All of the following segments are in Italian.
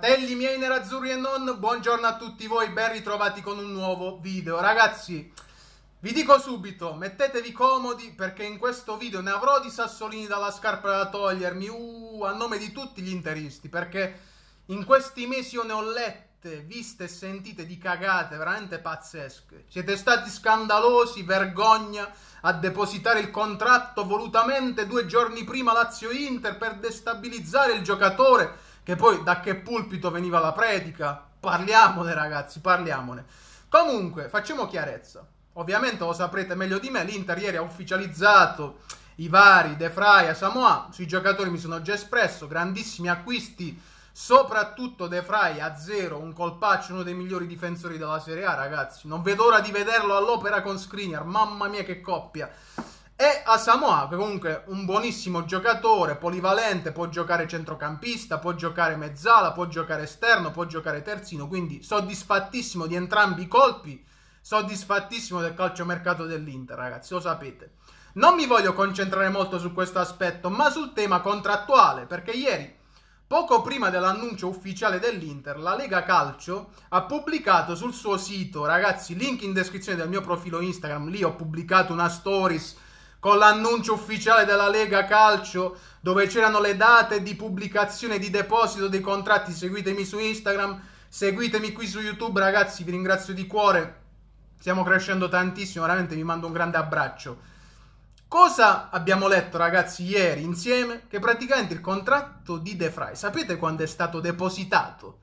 Fratelli miei nerazzurri e non, buongiorno a tutti voi, ben ritrovati con un nuovo video. Ragazzi, vi dico subito, mettetevi comodi perché in questo video ne avrò di sassolini dalla scarpa da togliermi, uh, a nome di tutti gli interisti, perché in questi mesi io ne ho lette, viste e sentite di cagate veramente pazzesche. Siete stati scandalosi, vergogna a depositare il contratto volutamente due giorni prima Lazio-Inter per destabilizzare il giocatore che poi da che pulpito veniva la predica. Parliamone ragazzi, parliamone. Comunque, facciamo chiarezza. Ovviamente lo saprete meglio di me, l'Inter ieri ha ufficializzato i vari De Fraya, Samoa, sui giocatori mi sono già espresso, grandissimi acquisti, soprattutto De Fraya a zero, un colpaccio, uno dei migliori difensori della Serie A ragazzi, non vedo l'ora di vederlo all'opera con Skriniar, mamma mia che coppia. E a Samoa, che comunque un buonissimo giocatore, polivalente, può giocare centrocampista, può giocare mezzala, può giocare esterno, può giocare terzino, quindi soddisfattissimo di entrambi i colpi, soddisfattissimo del calciomercato dell'Inter, ragazzi, lo sapete. Non mi voglio concentrare molto su questo aspetto, ma sul tema contrattuale, perché ieri Poco prima dell'annuncio ufficiale dell'Inter, la Lega Calcio ha pubblicato sul suo sito, ragazzi, link in descrizione del mio profilo Instagram, lì ho pubblicato una stories con l'annuncio ufficiale della Lega Calcio dove c'erano le date di pubblicazione di deposito dei contratti. Seguitemi su Instagram, seguitemi qui su YouTube, ragazzi, vi ringrazio di cuore. Stiamo crescendo tantissimo, veramente vi mando un grande abbraccio. Cosa abbiamo letto, ragazzi, ieri insieme? Che praticamente il contratto di De Frey, sapete quando è stato depositato?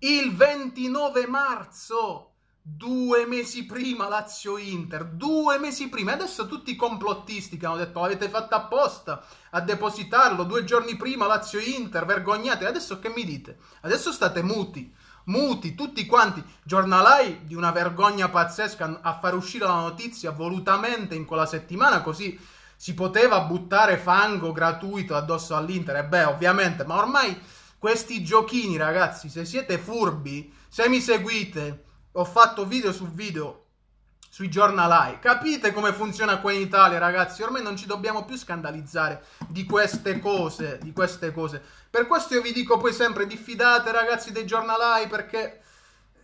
Il 29 marzo Due mesi prima Lazio-Inter, due mesi prima. Adesso tutti i complottisti che hanno detto l'avete fatto apposta a depositarlo due giorni prima Lazio-Inter, vergognate. Adesso che mi dite? Adesso state muti, muti, tutti quanti. Giornalai di una vergogna pazzesca a far uscire la notizia volutamente in quella settimana così si poteva buttare fango gratuito addosso all'Inter. E beh, ovviamente, ma ormai questi giochini, ragazzi, se siete furbi, se mi seguite ho fatto video su video sui giornalai. Capite come funziona qua in Italia, ragazzi? Ormai non ci dobbiamo più scandalizzare di queste cose, di queste cose. Per questo io vi dico poi sempre diffidate, ragazzi, dei giornalai perché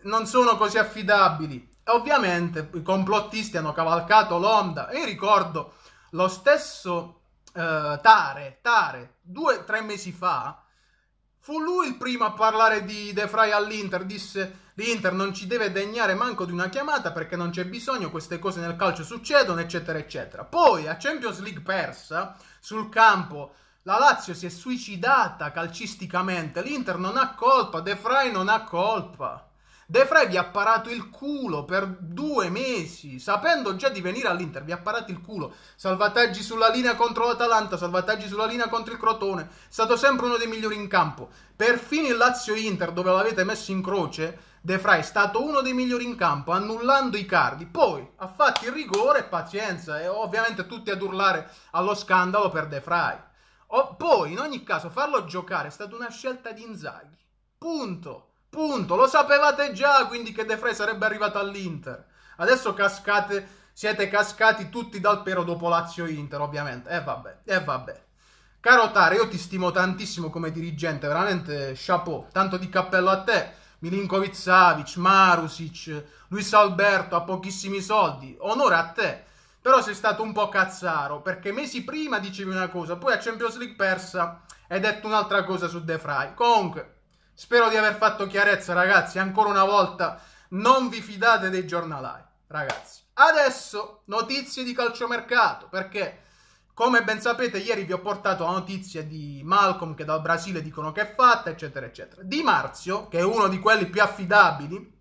non sono così affidabili. E ovviamente i complottisti hanno cavalcato l'onda e ricordo lo stesso eh, Tare, Tare, due o tre mesi fa Fu lui il primo a parlare di De Fry all'Inter, disse l'Inter non ci deve degnare manco di una chiamata perché non c'è bisogno, queste cose nel calcio succedono, eccetera, eccetera. Poi a Champions League persa, sul campo, la Lazio si è suicidata calcisticamente, l'Inter non ha colpa, De Fry non ha colpa. De Frey vi ha parato il culo per due mesi, sapendo già di venire all'Inter, vi ha parato il culo. Salvataggi sulla linea contro l'Atalanta, salvataggi sulla linea contro il Crotone. È stato sempre uno dei migliori in campo. Perfino il Lazio-Inter, dove l'avete messo in croce, De Frey è stato uno dei migliori in campo, annullando i cardi. Poi ha fatto il rigore, pazienza, e ovviamente tutti ad urlare allo scandalo per De Frey. O, oh, poi, in ogni caso, farlo giocare è stata una scelta di Inzaghi. Punto. Punto, lo sapevate già quindi che De Frey sarebbe arrivato all'Inter. Adesso cascate, siete cascati tutti dal pero dopo Lazio-Inter, ovviamente. E eh, vabbè, e eh, vabbè. Caro Tare, io ti stimo tantissimo come dirigente, veramente chapeau. Tanto di cappello a te. Milinkovic Savic, Marusic, Luis Alberto a pochissimi soldi. Onore a te. Però sei stato un po' cazzaro, perché mesi prima dicevi una cosa, poi a Champions League persa hai detto un'altra cosa su De Frey. Comunque, Spero di aver fatto chiarezza, ragazzi. Ancora una volta, non vi fidate dei giornalai, ragazzi. Adesso notizie di calciomercato, perché come ben sapete ieri vi ho portato la notizia di Malcolm che dal Brasile dicono che è fatta, eccetera, eccetera. Di Marzio, che è uno di quelli più affidabili,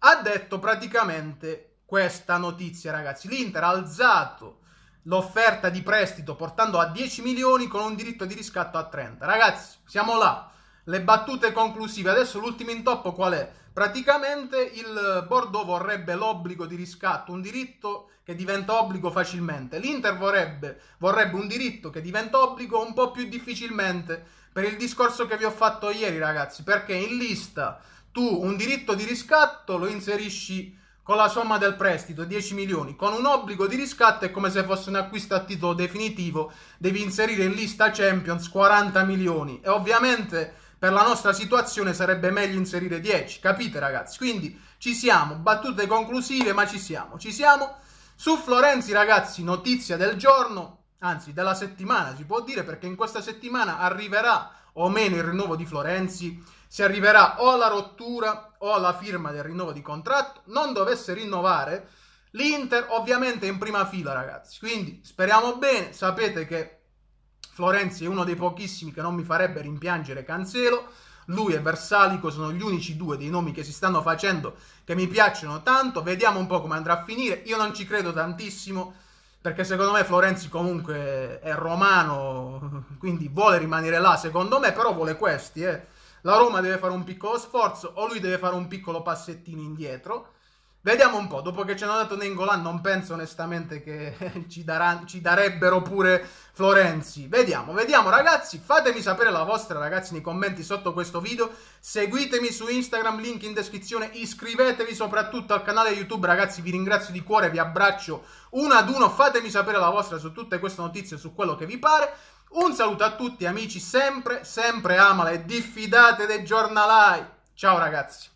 ha detto praticamente questa notizia, ragazzi. L'Inter ha alzato l'offerta di prestito portando a 10 milioni con un diritto di riscatto a 30. Ragazzi, siamo là le battute conclusive. Adesso l'ultimo intoppo qual è? Praticamente il Bordeaux vorrebbe l'obbligo di riscatto, un diritto che diventa obbligo facilmente. L'Inter vorrebbe, vorrebbe un diritto che diventa obbligo un po' più difficilmente per il discorso che vi ho fatto ieri, ragazzi, perché in lista tu un diritto di riscatto lo inserisci con la somma del prestito 10 milioni, con un obbligo di riscatto è come se fosse un acquisto a titolo definitivo, devi inserire in lista Champions 40 milioni e ovviamente per la nostra situazione sarebbe meglio inserire 10, capite ragazzi? Quindi ci siamo, battute conclusive, ma ci siamo, ci siamo. Su Florenzi ragazzi, notizia del giorno, anzi della settimana si può dire, perché in questa settimana arriverà o meno il rinnovo di Florenzi, si arriverà o alla rottura o alla firma del rinnovo di contratto, non dovesse rinnovare, l'Inter ovviamente è in prima fila ragazzi, quindi speriamo bene, sapete che Florenzi è uno dei pochissimi che non mi farebbe rimpiangere Cancelo. Lui e Versalico sono gli unici due dei nomi che si stanno facendo che mi piacciono tanto. Vediamo un po' come andrà a finire. Io non ci credo tantissimo perché secondo me Florenzi comunque è romano, quindi vuole rimanere là, secondo me, però vuole questi. Eh. La Roma deve fare un piccolo sforzo o lui deve fare un piccolo passettino indietro Vediamo un po', dopo che ci hanno dato Nengolan non penso onestamente che ci, daran- ci, darebbero pure Florenzi. Vediamo, vediamo ragazzi, fatemi sapere la vostra ragazzi nei commenti sotto questo video, seguitemi su Instagram, link in descrizione, iscrivetevi soprattutto al canale YouTube ragazzi, vi ringrazio di cuore, vi abbraccio uno ad uno, fatemi sapere la vostra su tutte queste notizie, su quello che vi pare. Un saluto a tutti amici, sempre, sempre amala e diffidate dei giornalai. Ciao ragazzi.